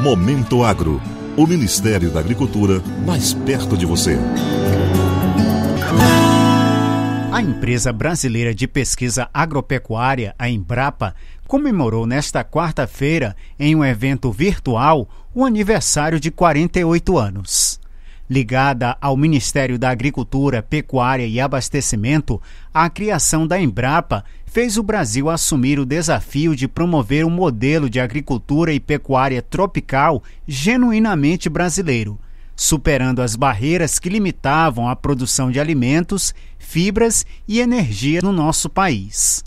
Momento Agro, o Ministério da Agricultura mais perto de você. A empresa brasileira de pesquisa agropecuária, a Embrapa, comemorou nesta quarta-feira, em um evento virtual, o aniversário de 48 anos ligada ao Ministério da Agricultura, Pecuária e Abastecimento, a criação da Embrapa fez o Brasil assumir o desafio de promover um modelo de agricultura e pecuária tropical genuinamente brasileiro, superando as barreiras que limitavam a produção de alimentos, fibras e energia no nosso país.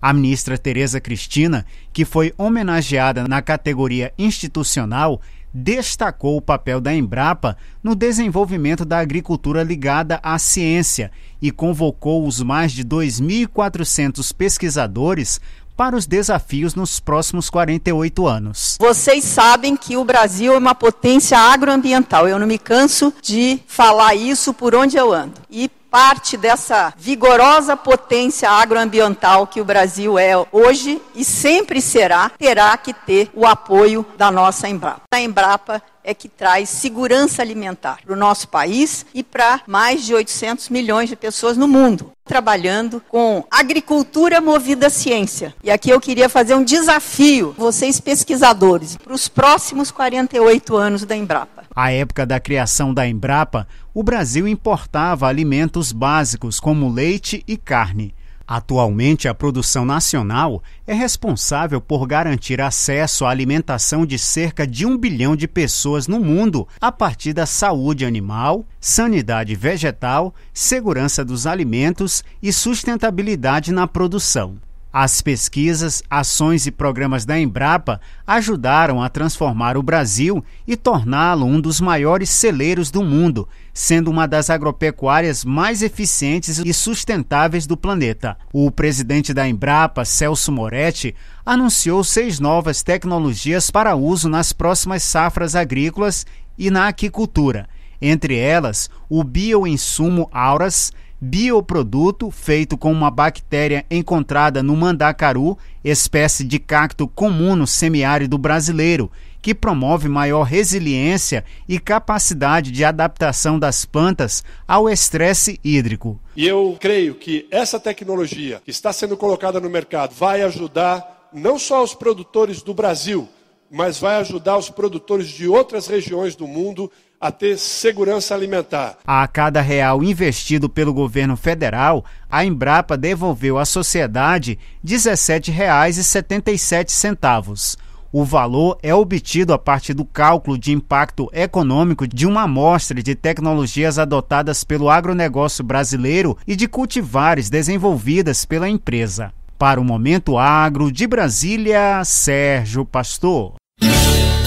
A ministra Tereza Cristina, que foi homenageada na categoria institucional, destacou o papel da Embrapa no desenvolvimento da agricultura ligada à ciência e convocou os mais de 2.400 pesquisadores para os desafios nos próximos 48 anos. Vocês sabem que o Brasil é uma potência agroambiental. Eu não me canso de falar isso por onde eu ando. E parte dessa vigorosa potência agroambiental que o Brasil é hoje e sempre será, terá que ter o apoio da nossa Embrapa. A Embrapa é que traz segurança alimentar para o nosso país e para mais de 800 milhões de pessoas no mundo, trabalhando com agricultura movida à ciência. E aqui eu queria fazer um desafio, vocês pesquisadores, para os próximos 48 anos da Embrapa. À época da criação da Embrapa, o Brasil importava alimentos básicos como leite e carne. Atualmente, a produção nacional é responsável por garantir acesso à alimentação de cerca de um bilhão de pessoas no mundo a partir da saúde animal, sanidade vegetal, segurança dos alimentos e sustentabilidade na produção. As pesquisas, ações e programas da Embrapa ajudaram a transformar o Brasil e torná-lo um dos maiores celeiros do mundo, sendo uma das agropecuárias mais eficientes e sustentáveis do planeta. O presidente da Embrapa, Celso Moretti, anunciou seis novas tecnologias para uso nas próximas safras agrícolas e na aquicultura. Entre elas, o bioinsumo Auras, bioproduto feito com uma bactéria encontrada no mandacaru, espécie de cacto comum no semiárido brasileiro, que promove maior resiliência e capacidade de adaptação das plantas ao estresse hídrico. E eu creio que essa tecnologia que está sendo colocada no mercado vai ajudar não só os produtores do Brasil, mas vai ajudar os produtores de outras regiões do mundo a ter segurança alimentar. A cada real investido pelo governo federal, a Embrapa devolveu à sociedade R$ 17,77. O valor é obtido a partir do cálculo de impacto econômico de uma amostra de tecnologias adotadas pelo agronegócio brasileiro e de cultivares desenvolvidas pela empresa. Para o Momento Agro de Brasília, Sérgio Pastor.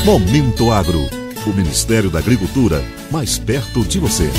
Momento Agro. O Ministério da Agricultura, mais perto de você.